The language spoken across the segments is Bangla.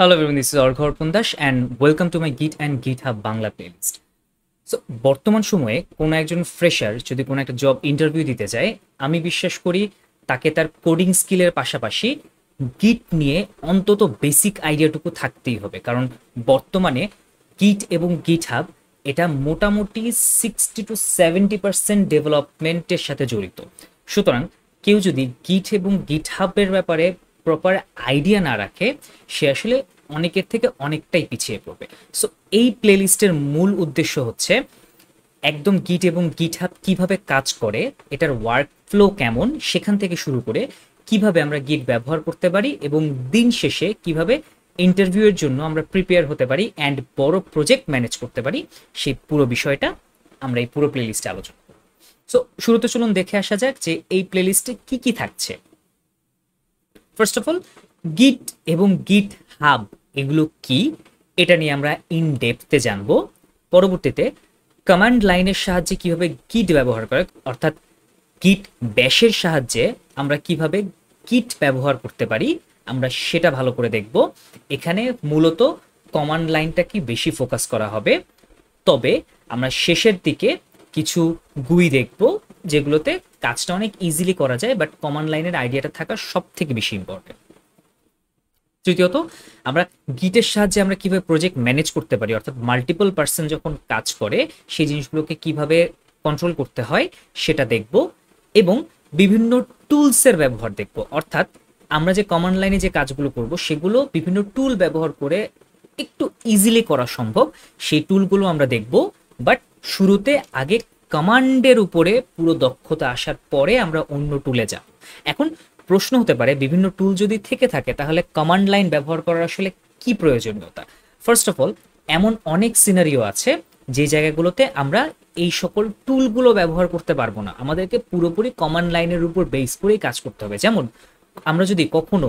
হ্যালো এভরিওয়ান দিস ইজ অর্ঘর Das and welcome to my git and গিট হাব বাংলা প্লেলিস্ট সো বর্তমান সময়ে কোনো একজন ফ্রেশার যদি কোনো একটা জব ইন্টারভিউ দিতে চায় আমি বিশ্বাস করি তাকে তার কোডিং স্কিলের পাশাপাশি গিট নিয়ে অন্তত বেসিক আইডিয়াটুকু থাকতেই হবে কারণ বর্তমানে গিট এবং গিট হাব এটা মোটামুটি সিক্সটি টু সেভেন্টি পার্সেন্ট ডেভেলপমেন্টের সাথে জড়িত সুতরাং কেউ যদি গিট এবং গিট হাবের ব্যাপারে প্রপার আইডিয়া না রাখে সে আসলে অনেকের থেকে অনেকটাই পিছিয়ে পড়বে সো এই প্লেলিস্টের মূল উদ্দেশ্য হচ্ছে একদম গিট এবং গিট হাব কীভাবে কাজ করে এটার ওয়ার্ক ফ্লো কেমন সেখান থেকে শুরু করে কিভাবে আমরা গিট ব্যবহার করতে পারি এবং দিন শেষে কিভাবে ইন্টারভিউয়ের জন্য আমরা প্রিপেয়ার হতে পারি অ্যান্ড বড় প্রজেক্ট ম্যানেজ করতে পারি সেই পুরো বিষয়টা আমরা এই পুরো প্লেলিস্টে আলোচনা করব সো শুরুতে চলুন দেখে আসা যাক যে এই প্লেলিস্টে কি কি থাকছে ফার্স্ট অফ অল গিট এবং গিট হাব এগুলো কি এটা নিয়ে আমরা ইন ডেপথে জানব পরবর্তীতে কমান্ড লাইনের সাহায্যে কিভাবে গিট ব্যবহার করে অর্থাৎ গিট ব্যাসের সাহায্যে আমরা কিভাবে গিট ব্যবহার করতে পারি আমরা সেটা ভালো করে দেখব এখানে মূলত কমান্ড লাইনটা কি বেশি ফোকাস করা হবে তবে আমরা শেষের দিকে কিছু গুই দেখব যেগুলোতে কাজটা অনেক ইজিলি করা যায় বাট কমান্ড লাইনের আইডিয়াটা থাকা সব থেকে বেশি ইম্পর্টেন্ট তৃতীয়ত আমরা গিটের সাহায্যে আমরা কিভাবে প্রজেক্ট ম্যানেজ করতে পারি অর্থাৎ মাল্টিপল পার্সন যখন কাজ করে সেই জিনিসগুলোকে কিভাবে কন্ট্রোল করতে হয় সেটা দেখব এবং বিভিন্ন টুলসের ব্যবহার দেখব অর্থাৎ আমরা যে কমান্ড লাইনে যে কাজগুলো করব সেগুলো বিভিন্ন টুল ব্যবহার করে একটু ইজিলি করা সম্ভব সেই টুলগুলো আমরা দেখব বাট শুরুতে আগে কমান্ডের উপরে পুরো দক্ষতা আসার পরে আমরা অন্য টুলে যাব এখন প্রশ্ন হতে পারে বিভিন্ন টুল যদি থেকে থাকে তাহলে কমান্ড লাইন ব্যবহার করার আসলে কি প্রয়োজনীয়তা ফার্স্ট অফ অল এমন অনেক সিনারিও আছে যে জায়গাগুলোতে আমরা এই সকল টুলগুলো ব্যবহার করতে পারবো না আমাদেরকে পুরোপুরি কমান্ড লাইনের উপর বেস করেই কাজ করতে হবে যেমন আমরা যদি কখনো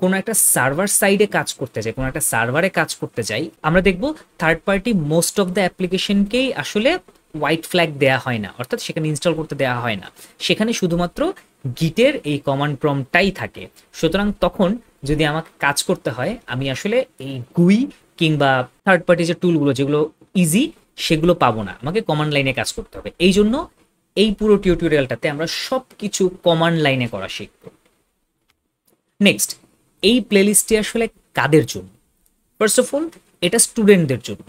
কোনো একটা সার্ভার সাইডে কাজ করতে যাই কোনো একটা সার্ভারে কাজ করতে যাই আমরা দেখব third party most of the অ্যাপ্লিকেশনকেই আসলে হোয়াইট ফ্ল্যাগ দেওয়া হয় না অর্থাৎ সেখানে ইনস্টল করতে দেওয়া হয় না সেখানে শুধুমাত্র গিটের এই কমান্ড প্রমটাই থাকে সুতরাং তখন যদি আমাকে কাজ করতে হয় আমি আসলে এই গুই কিংবা থার্ড পার্টি যে টুলগুলো যেগুলো ইজি সেগুলো পাবো না আমাকে কমান্ড লাইনে কাজ করতে হবে এই জন্য এই পুরো টিউটোরিয়ালটাতে আমরা সব কিছু কমান্ড লাইনে করা শিখব নেক্সট এই প্লেলিস্টটি আসলে কাদের জন্য ফার্স্ট অফ অল এটা স্টুডেন্টদের জন্য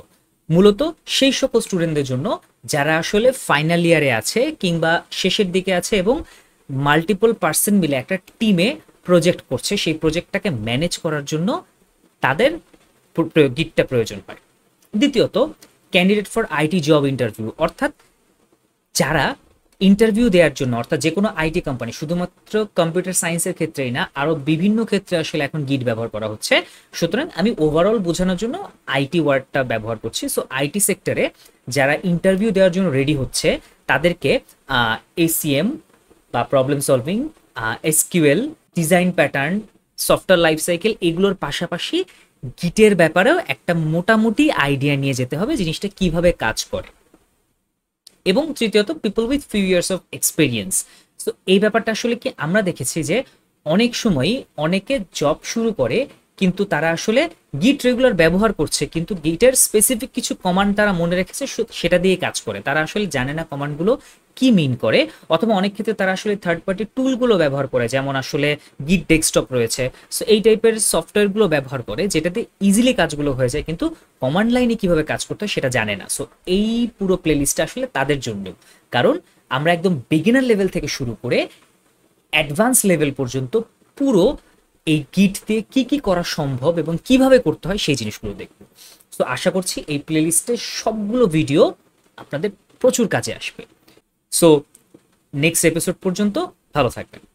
মূলত সেই সকল স্টুডেন্টদের জন্য যারা আসলে ফাইনাল ইয়ারে আছে কিংবা শেষের দিকে আছে এবং মাল্টিপল পার্সন মিলে একটা টিমে প্রজেক্ট করছে সেই প্রজেক্টটাকে ম্যানেজ করার জন্য তাদের গিটটা প্রয়োজন হয় দ্বিতীয়ত candidate for IT job interview অর্থাৎ যারা ইন্টারভিউ দেওয়ার জন্য অর্থাৎ যে কোনো আইটি কোম্পানি শুধুমাত্র কম্পিউটার সায়েন্সের ক্ষেত্রেই না আরও বিভিন্ন ক্ষেত্রে আসলে এখন গিট ব্যবহার করা হচ্ছে সুতরাং আমি ওভারঅল বোঝানোর জন্য আইটি ওয়ার্ডটা ব্যবহার করছি সো আইটি সেক্টরে যারা ইন্টারভিউ দেওয়ার জন্য রেডি হচ্ছে তাদেরকে এসিএম বা problem solving SQL design pattern software life cycle এগুলোর পাশাপাশি গিটের ব্যাপারেও একটা মোটামুটি আইডিয়া নিয়ে যেতে হবে জিনিসটা কিভাবে কাজ করে এবং তৃতীয়ত people with few years of experience তো এই ব্যাপারটা আসলে কি আমরা দেখেছি যে অনেক সময় অনেকে জব শুরু করে কিন্তু তারা আসলে গিট রেগুলার ব্যবহার করছে কিন্তু গিটের স্পেসিফিক কিছু কমান্ড তারা মনে রেখেছে সেটা দিয়ে কাজ করে তারা আসলে জানে না কমান্ডগুলো কি মিন করে অথবা অনেক ক্ষেত্রে তারা আসলে থার্ড পার্টি টুলগুলো ব্যবহার করে যেমন আসলে গিট ডেস্কটপ রয়েছে সো এই টাইপের সফটওয়্যারগুলো ব্যবহার করে যেটাতে ইজিলি কাজগুলো হয়ে যায় কিন্তু কমান্ড লাইনে কিভাবে কাজ করতে হয় সেটা জানে না সো এই পুরো প্লেলিস্টটা আসলে তাদের জন্য কারণ আমরা একদম বিগিনার লেভেল থেকে শুরু করে অ্যাডভান্স লেভেল পর্যন্ত পুরো এই গিট দিয়ে কি কি করা সম্ভব এবং কিভাবে করতে হয় সেই জিনিসগুলো দেখব তো আশা করছি এই প্লেলিস্টে সবগুলো ভিডিও আপনাদের প্রচুর কাজে আসবে সো নেক্সট এপিসোড পর্যন্ত ভালো থাকবেন